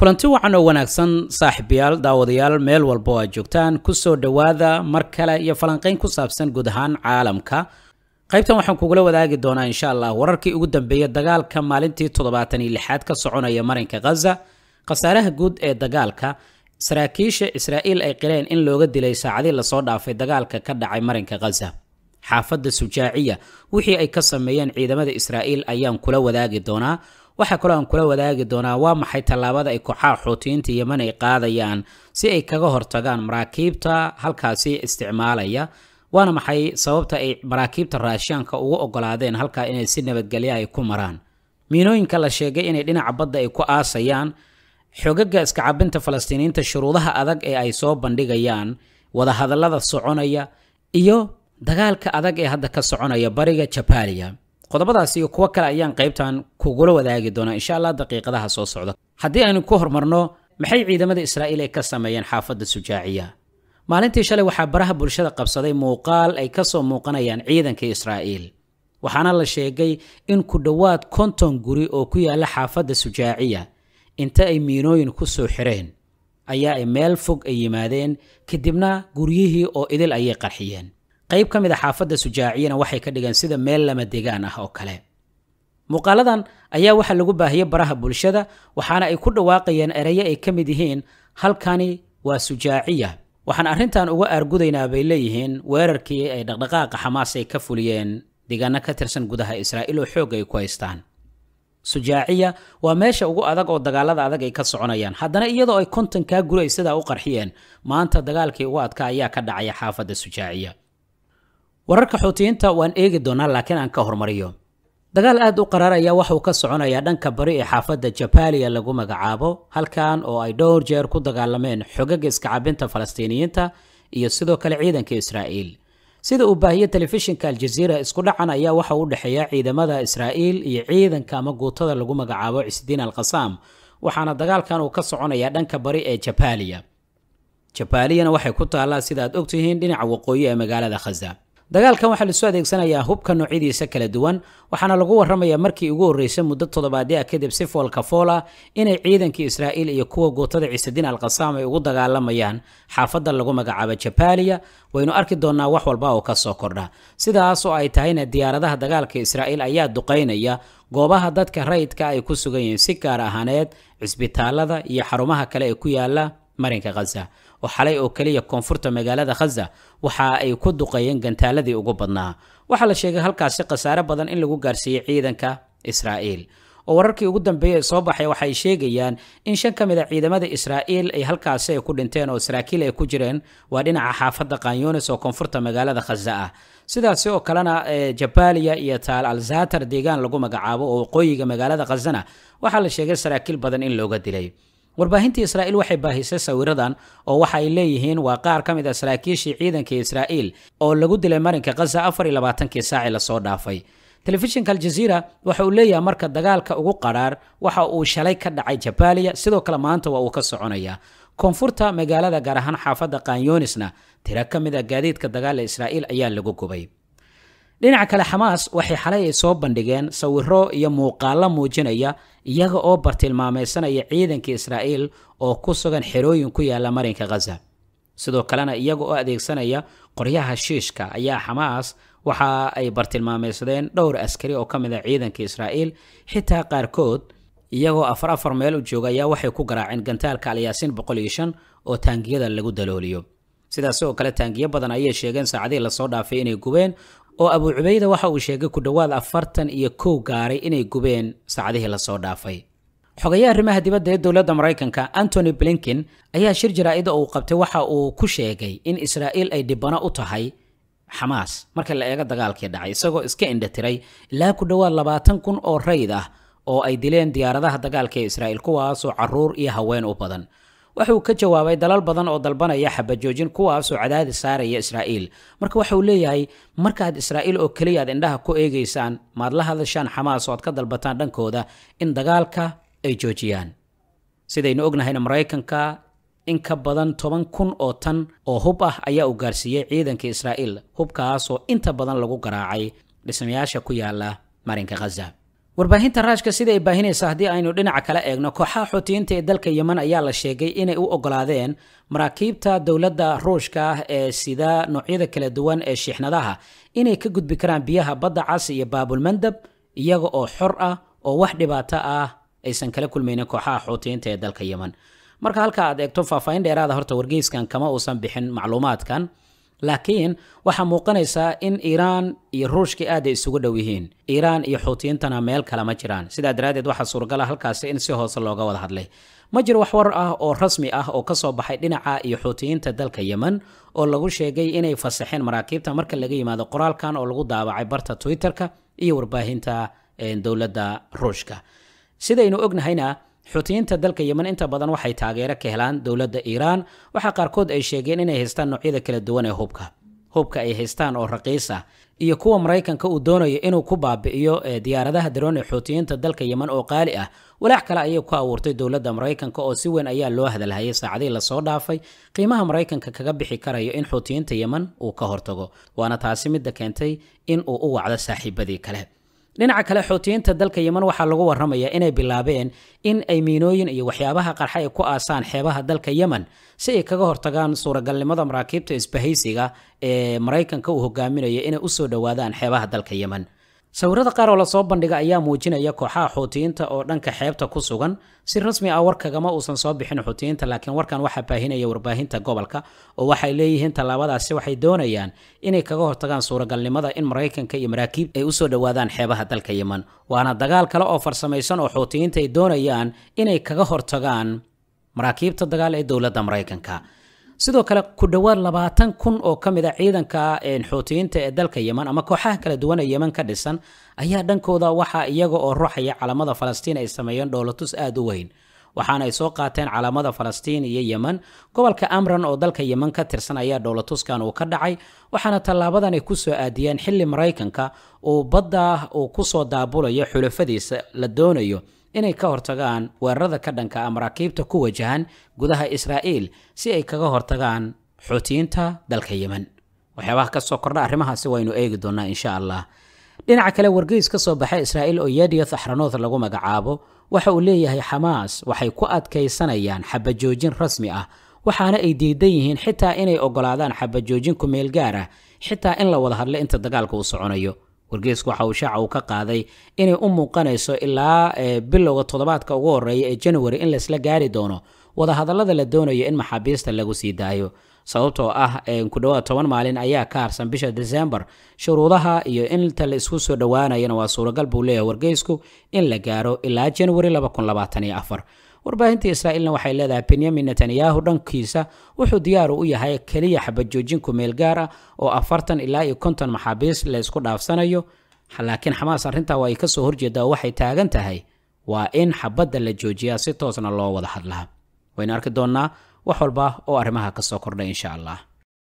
kulanti wacan oo wanaagsan saaxiibayaal daawadayaal meel walba oo aad joogtaan ku soo dhowaada mar kale iyo falanqayn ku saabsan guud ahaan caalamka qaybtan waxaan kugula wadaagi doonaa insha allah wararkii ugu dambeeya dagaalka maalintii toddobaatan iyo lixaad ka soconaya marinka khaza khasaaraha guud ee dagaalka saraakiisha israa'iil ay qireen in looga dilay saacadii lasoo dhaafay dagaalka ka dhacay marinka khaza xaafadda sujaaciya wixii ay ka sameeyeen ciidamada israa'iil ayaan kula wadaagi doonaa waxaa kaloo aan kula wadaagi doonaa waa maxay tallaabada ay kooxaha xuutiyiinta yeman ay qaadayaan si ay kaga hortagaan maraakiibta halkaasi isticmaalaya waana maxay sababta ay maraakiibta raashaanka ugu ogolaadeen halkaa inay si nabadgelya ay ku maraan miinooyinka la sheegay inay dhinaca badda ay ku aasayaan xogaga iska cabinta falastiiniyiinta shuruudaha adag ee ay soo bandhigayaan wadahadallada soconaya iyo dagaalka adag ee hadda ka soconaya bariga jabaaliya qodobadaas iyo kuwo kale ayaan qaybtan kugula wadaagi doonaa insha allah daqiiqadaha soo socda haddii aynu ku hormarno maxay ciidamada israa'iil ay ka sameeyeen xaafadda sujaaciya maalintii shalay waxaa baraha bulshada qabsaday muuqaal ay ka soo muuqanayaan ciidanka israa'iil waxaana la sheegay in ku dhowaad konton guri oo ku yaalla xaafadda sujaaciya inta ay miinooyin ku soo xireen ayaa ay meel fog ay yimaadeen kadibna guryihii oo idil ayay qarxiyeen qayb ka mid a ah xaafadda sujaaciyana waxay ka dhigeen sida meel lama degaan ah oo kale muuqaaladan ayaa waxaa lagu baahiyey baraha bulshada waxaana ay ku dhawaaqayeen erayo ay ka mid yihiin halkani waa sujaaciya waxaan arrintan uga aargudaynaa bay leeyihiin weerarkii ay dhaqdhaqaaqa xamaas ay ka fuliyeen deegaano ka tirsan gudaha israa'iil oo xoog ay ku haystaan sujaaciya waa meesha ugu adag oo dagaalada adag ay ka soconayaan haddana iyadoo ay kontan guri ay sidaa u qarxiyeen maanta dagaalkii ugu adka ayaa ka dhacaya xaafadda sujaaciya wararka xuutiyiinta waan eegi doonaa laakiin aan ka hormariyo dagaal aad u qaraar ayaa waxauu ka soconayaa dhanka bari ee xaafadda jabaaliya lagu magacaabo halkan oo ay dhowr jeer ku dagaalameen xogaga iskacabinta falastiiniyiinta iyo sidoo kale ciidanka israa'iil sida uu baahiye telefishinka aljaziira isku dhacan ayaa waxa u dhexeeya ciidamada israa'iil iyo ciidanka ama guutada lagu magacaabo cisdiin al waxaana dagaalkan uu ka soconayaa dhanka bari ee jabaaliya jabaaliyana waxay ku taallaa sida ogtihiin dhinaca waqooyi ee magaalada khaza dagaalkan waxaa lasoo adeegsanayaa hubka noocyadiisa kala duwan waxaana lagu warramayaa markii ugu horreysay muddo toddobaadya kadib si foolka fool ah inay ciidanka israa'iil iyo kuwa gootada ciisadiin alqasaam ay ugu dagaalamayaan xaafadda lagu magacaabo jabaaliya waynu arki doonnaa wax walba oo ka soo kordha sidaas oo ay tahayna diyaaradaha dagaalka israa'iil ayaa duqaynaya goobaha dadka rayidka ay ku sugan yihiin si gaar ahaaneed cisbitaalada iyo xarumaha kale ee ku yaala marinka khaza oo xalay oo kaliya koonfurta magaalada Gaza waxa ay ku duqayeen gantaaladii ugu badnaa waxa la sheegay halkaasi khasaare badan in lagu gaarsiiyay ciidanka Israa'iil oo wararkii ugu dambeeyay soo baxay waxay sheegayaan in shan ka mid ah ciidamada Israa'iil ay halkaasi ay ku dhinteen oo saraakiil ay ku jireen waa dhinaca xaafadda Qaanyoonis oo koonfurta magaalada Gaza ah sidaas oo kalena Jabalia iyo Tal al-Zatar deegaan lagu magacaabo oo qoyiga magaalada Gaza waxa la sheegay saraakiil badan in looga dilay warbaahintii israa'iil waxay baahisay sawiradan oo waxa ay leeyihiin waa qaar ka mid a saraakiishii ciidanka israa'iil oo lagu dilay marinka khaza afar iyo labaatankii saacii lasoo dhaafay telefishinka aljaziira waxa uu leeyahay marka dagaalka ugu qadhaar waxa uu shalay ka dhacay jabaaliya sidoo kale maanta waa uu ka soconayaa koonfurta magaalada gaar ahaan xaafadda qaanyoonisna tiro ka mid a gaadiidka dagaala israa'iil ayaa lagu gubay dhinaca kale xamaas waxay xalay ay soo bandhigeen sawiro iyo muuqaallo muujinaya iyaga oo bartilmaamaysanaya ciidanka israa'iil oo ku sugan xerooyin ku yaala marinka khaza sidoo kalena iyaga oo adeegsanaya qoryaha shiishka ayaa xamaas waxa ay bartilmaamaysadeen dhowr askari oo ka mid a ah ciidanka israa'iil xitaa qaarkood iyagoo afar afar meel u jooga ayaa waxay ku garaaceen gantaalka alyaasiin boqol iyo shan oo taangiyada lagu dalooliyo sidaas oo kale taangiyo badan ayay sheegeen saacadihii lasoo dhaafay inay gubeen oo abuu cubayda waxa uu sheegay ku dhowaad afartan iyo kow gaaray inay gubeen saacadihii soo dhaafay xogayaha arrimaha dibadda ee dowladda maraykanka antony blinkin ayaa shir jaraa'ida uu qabtay waxa uu ku sheegay in israa'iil ay dhibano u tahay xamaas marka la eego dagaalkii dhacay isagoo iska indhatiray ilaa ku dhowaad labaatan kun oo rayd ah oo ay dileen diyaaradaha dagaalka ee israa'iil kuwaasoo carruur iyo haween u badan waxauu ka jawaabay dalal badan oo dalbanaya xabajoojin kuwaas oo cadaadis saaraya israa'iil marka waxa uu leeyahay markaad israa'iil oo keliya aad indhaha ku eegaysaan maad la hadashaan xamaas oo aad ka dalbataan dhankooda in dagaalka ay joojiyaan sidaynu ognahayna maraykanka in ka badan toban kun oo tan oo hub ah ayaa u gaarsiiyey ciidanka israa'iil hubkaasoo inta badan lagu garaacay dhismayaasha ku yaalla marinka khaza warbaahinta raashka sida ay baahinaysa haddii aynu dhinaca kale eegno kooxaha xoutiyiinta ee dalka yeman ayaa la sheegay inay u ogolaadeen maraakiibta dowladda ruushka ah ee sida noocyada kala duwan ee shiixnadaha inay ka gudbi karaan biyaha badda cas iyo baabulmandab iyaga oo xor ah oo wax dhibaato ah aysan kala kulmaynin kooxaha xoutiyiinta ee dalka yeman marka halka aad eegto faahfaahin dheeraada horta wargeyskan kama uusan bixin macluumaadkan laakiin waxaa muuqanaysaa in iiraan iyo ruushkii aaday ay isugu dhow yihiin iiraan iyo xuutiyintana meel kale ma jiraan sidaa daraaddeed waxaa suuragala halkaasi in si hoose looga wada hadlay ma jiro wax warar ah oo rasmi ah oo ka soo baxay dhinaca iyo xuutiyiinta dalka yemen oo lagu sheegay inay fasaxeen maraakiibta marka laga yimaado qoraalkan oo lagu daabacay barta twitter iyo warbaahinta eh, dowladda ruushka sidaynu ognahayna xuutiyiinta dalka yemen inta badan waxay taageero ka helaan dowladda iiraan waxaa qaarkood ay sheegeen inay haystaan noocyada kala duwan ee hubka hubka ay haystaan oo raqiis ah iyo kuwa maraykanka uu doonayo inuu ku baabi'iyo diyaaradaha daroon ee xuutiyiinta dalka yemen oo qaali ah walaac kale ayay ku abuurtay dowladda maraykanka oo si weyn ayaa loo hadalhayay saacadihii lasoo dhaafay qiimaha maraykanka kaga bixi karayo in xuutiyiinta yemen uu ka hortago waana taasi midda keentay in uu u wacdo saaxiibadii kale dhinaca kale xootiyiinta dalka yeman waxaa lagu waramayaa inay bilaabeen in ay miinooyin iyo waxyaabaha qarxa ay ku aasaan xeebaha dalka yeman si ay kaga hortagaan suuragalnimada maraakiibta isbahaysiga ee maraykanka uu hogaaminaya inay u soo dhowaadaan xeebaha dalka yeman sawirada qaar oo lasoo bandhigay ayaa muujinaya kooxaha xuutiyiinta oo dhanka xeebta ku sugan si rasmi ah war kagama uusan soo bixin xuutiyiinta laakiin warkan waxaa baahinaya warbaahinta gobolka oo waxay leeyihiin tallaabadaasi waxay doonayaan inay kaga hortagaan suuragalnimada in maraykanka iyo maraakiib ay usoo dhowaadaan xeebaha dalka yeman waana dagaal kale oo farsamaysan oo xuutiyiinta ay doonayaan inay kaga hortagaan maraakiibta dagaal ee dowladda maraykanka sidoo kale ku dhowaad labaatan kun oo ka mid a ah ciidanka xoutiyiinta ee dalka yeman ama kooxaha kala duwan ee yeman ka dhisan ayaa dhankooda waxaa iyaga oo ruxaya calamada falastiin ay sameeyeen dhowlatus aada u weyn waxaana ay soo qaateen calaamada falastiin iyo yeman gobolka amran oo dalka yeman ka tirsan ayaa dhowlatuskan uu ka dhacay waxaana tallaabadan ay ku soo aadiyeen xilli maraykanka uu badda uu ku soo daabulayo xulafadiisa la doonayo inay ka hortagaan weerarada ka dhanka ah maraakiibta ku wajahan gudaha israa'iil si ay kaga hortagaan xuutiyiinta dalka yemen waxyaabaha kasoo kordha arrimahaasi waynu eegi doonaa insha allah dhinaca kale wargeys ka soo baxay israa'iil oo yediya axranood lagu magacaabo waxa uu leeyahay xamaas waxay ku adkaysanayaan xabajoojin rasmi ah waxaana ay diidan yihiin xitaa inay ogolaadaan xabajoojin ku meelgaar ah xitaa in la wada hadlo inta dagaalka uu soconayo wargeysku waxa uu shaaca uu ka qaaday inay u muuqanayso ilaa bilowga toddobaadka ugu horreeya ee january in laysla gaari doono wadahadallada la doonayo in maxaabiista lagu sii daayo sababtoo ah ku dhowaad toban maalin ayaa ka harsan bisha december shuruudaha iyo inta la isku soo dhowaanayana waa suuragal buu leeyahay wargeysku in la gaaro ilaa january warbaahinta israa'iilna waxay leedahay benyamin netanyahu dhankiisa wuxuu diyaaru u yahay keliya xabajoojin kumeel gaar ah oo afartan ilaa iyo konton maxaabiis laysku dhaafsanayo laakiin xamaas arrintaa waa ay ka soo horjeeddaa oo waxay taagan tahay waa in xabadda la joojiyaa si toosna loo wada hadlaa waynu arki doonnaa wax walba oo arrimaha ka soo kordhay insha allah